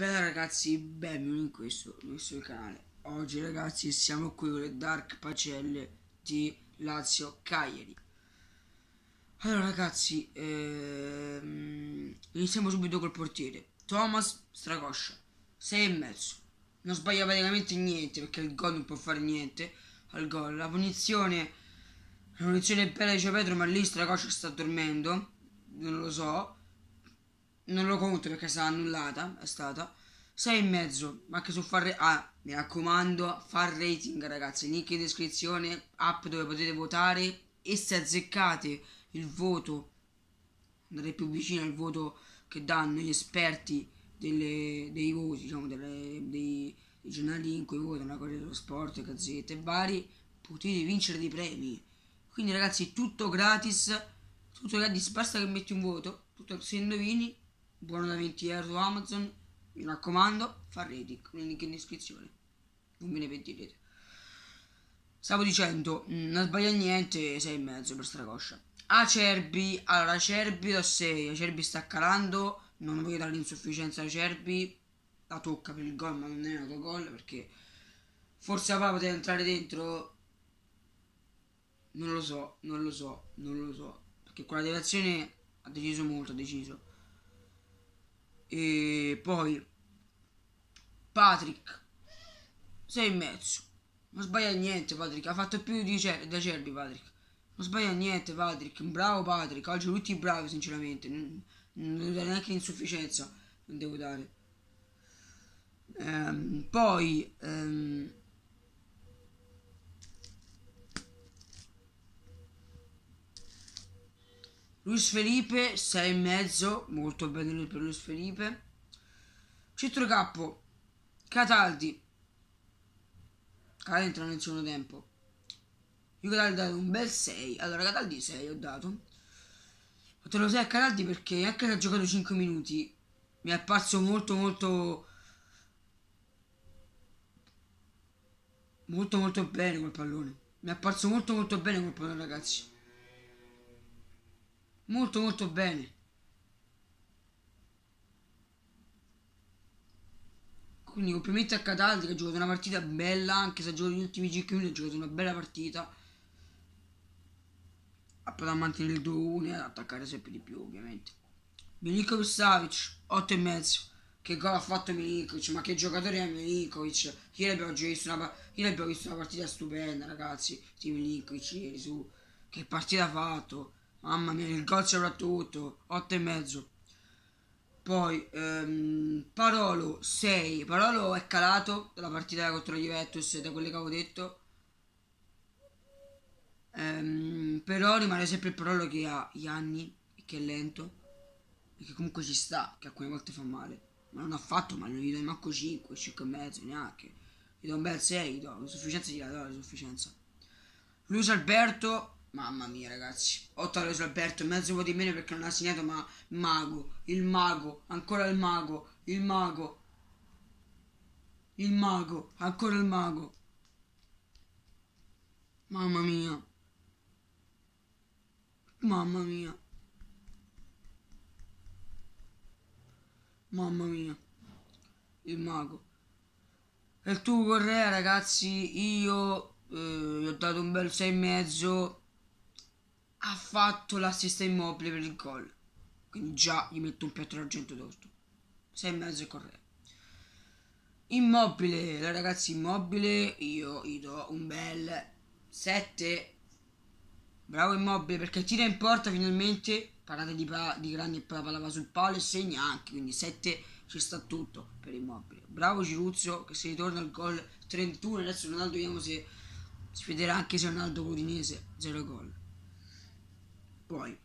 Bene ragazzi, benvenuti in questo nostro canale Oggi ragazzi siamo qui con le Dark Pacelle di Lazio Cagliari Allora ragazzi, ehm, iniziamo subito col portiere Thomas Stracoscia 6 e mezzo Non sbaglia praticamente niente perché il gol non può fare niente al gol La punizione, la punizione è bella di Petro ma lì Stracoscia sta dormendo Non lo so non lo conto perché sarà annullata, è stata 6,5 che su fare ah, mi raccomando far rating ragazzi link in descrizione app dove potete votare e se azzeccate il voto andrete più vicino al voto che danno gli esperti delle, dei voti diciamo delle, dei, dei, giornali in cui votano la Corriere dello Sport gazzette e vari potete vincere dei premi quindi ragazzi tutto gratis tutto gratis basta che metti un voto tutto, se indovini buono da 20 euro Amazon, mi raccomando, fa Reddit, link in descrizione, non me ne pentirete. Stavo dicendo, mm, non sbaglio niente, e mezzo per stracoscia. Acerbi, allora Acerbi da 6, Acerbi sta calando, non voglio dare l'insufficienza a Acerbi, la tocca per il gol ma non è un autogol perché forse la Apava deve entrare dentro, non lo so, non lo so, non lo so, perché quella deviazione ha deciso molto, ha deciso. E poi Patrick 6 e mezzo. Non sbaglia niente Patrick, ha fatto più di cer- da Cerbi Patrick. Non sbaglia niente Patrick, bravo Patrick, oggi tutti bravi sinceramente, non, devo dare neanche insufficienza non devo dare. Ehm, poi... Ehm, Luis Felipe 6,5, molto bene per Luis Felipe. Centrocampo, Cataldi. Cataldi entra nel secondo tempo. Io Cataldi ho dato un bel 6. Allora Cataldi 6 ho dato. Ho dato 6 a Cataldi perché anche se ha giocato 5 minuti mi è apparso molto molto... Molto molto bene quel pallone. Mi è apparso molto molto bene quel pallone ragazzi molto molto bene quindi complimenti a Cataldi che ha giocato una partita bella anche se ha giocato gli ultimi 5 minuti ha giocato una bella partita ha potuto mantenere il 2-1 e ad attaccare sempre di più ovviamente Milinkovic Savic 8,5 che gol ha fatto Milinkovic ma che giocatore è Milinkovic ieri abbiamo visto una, abbiamo visto una partita stupenda ragazzi di Milinkovic ieri su che partita ha fatto Mamma mia, il gol soprattutto. 8 e mezzo. Poi ehm, Parolo 6. Parolo è calato dalla partita contro la Juventus, da quelle che avevo detto. Ehm, però rimane sempre il Parolo che ha gli anni che è lento. E che comunque ci sta, che alcune volte fa male. Ma non ha fatto male, non gli do manco 5, 5 e mezzo, neanche. Gli do un bel 6, gli do la sufficienza, gli do la sufficienza. Luis Alberto Mamma mia ragazzi, ho Ottavio Alberto, mezzo voto di meno perché non ha segnato ma mago, il mago, ancora il mago, il mago, il mago, ancora il mago. Mamma mia. Mamma mia. Mamma mia. Il mago. E tu Correa ragazzi, io eh, gli ho dato un bel 6 e mezzo ha fatto l'assist immobile per il gol. Quindi già gli metto un piatto d'argento d'orto. 6 e mezzo è corretto. Immobile, ragazzi immobile, io gli do un bel 7. Bravo immobile perché tira in porta finalmente. Parata di, pa- di grande e la palla va sul palo e segna anche. Quindi 7 ci sta tutto per immobile. Bravo Ciruzio che si ritorna al gol 31. Adesso Ronaldo vediamo se si sfiderà anche se Ronaldo Udinese 0 gol poi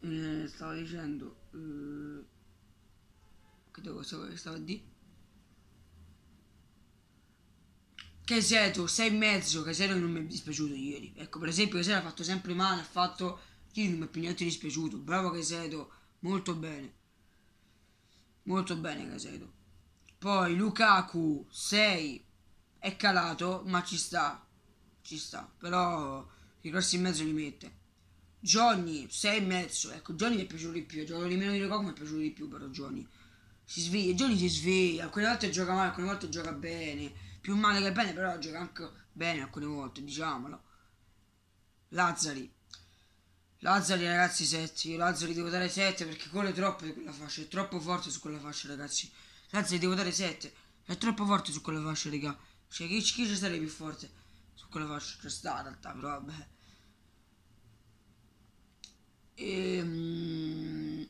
eh, stavo dicendo eh, che devo stavo, stavo a dire Caseto, sei e mezzo, che Caseto non mi è dispiaciuto ieri. Ecco, per esempio, che Caseto ha fatto sempre male, ha fatto... Ieri non mi è più niente dispiaciuto. Bravo Caseto, molto bene. Molto bene che seto Poi Lukaku, 6, è calato, ma ci sta. Ci sta, però i grossi in mezzo li mette. Johnny, 6 e mezzo, ecco, Johnny mi è piaciuto di più, gioco di meno di Lukaku mi è piaciuto di più però Johnny. Si sveglia, Johnny si sveglia, alcune volte gioca male, alcune volte gioca bene, più male che bene, però gioca anche bene alcune volte, diciamolo. Lazzari. Lazzari ragazzi 7, io Lazzari devo dare 7 perché quello è troppo su quella fascia, è troppo forte su quella fascia ragazzi. Lazzari devo dare 7, è troppo forte su quella fascia raga. Cioè chi, chi ci sarebbe più forte su quella fascia? C'è sta in realtà, però vabbè. E, ehm,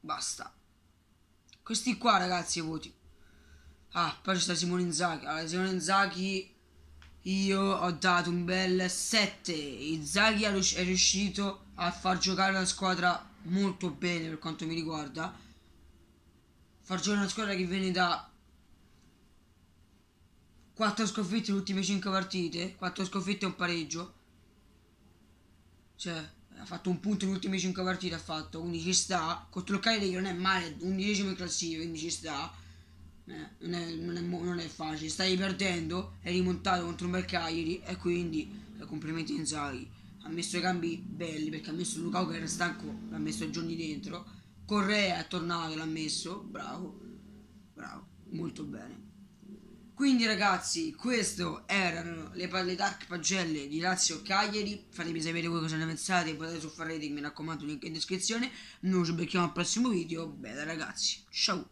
basta. Questi qua, ragazzi, i voti. Ah, poi c'è sta Simone Inzaghi. Allora, Simone Inzaghi io ho dato un bel 7. Inzaghi è riuscito a far giocare la squadra molto bene per quanto mi riguarda. Far giocare una squadra che viene da 4 sconfitte le ultime 5 partite, 4 sconfitte e un pareggio. Cioè, ha fatto un punto nelle ultime 5 partite, ha fatto, quindi ci sta. Contro il Cagliari non è male, undicesimo in classifica, quindi ci sta. Eh, non, è, non, è, non, è, facile, stai perdendo, è rimontato contro un bel Cagliari e quindi eh, complimenti Inzaghi. Ha messo i cambi belli perché ha messo Lucao che era stanco, l'ha messo giorni dentro. Correa è tornato, l'ha messo, bravo, bravo, molto bene. Quindi ragazzi, queste erano le, le Dark Pagelle di Lazio Cagliari. Fatemi sapere voi cosa ne pensate, potete su Farrating, mi raccomando, link in descrizione. Noi ci becchiamo al prossimo video. Bella ragazzi, ciao!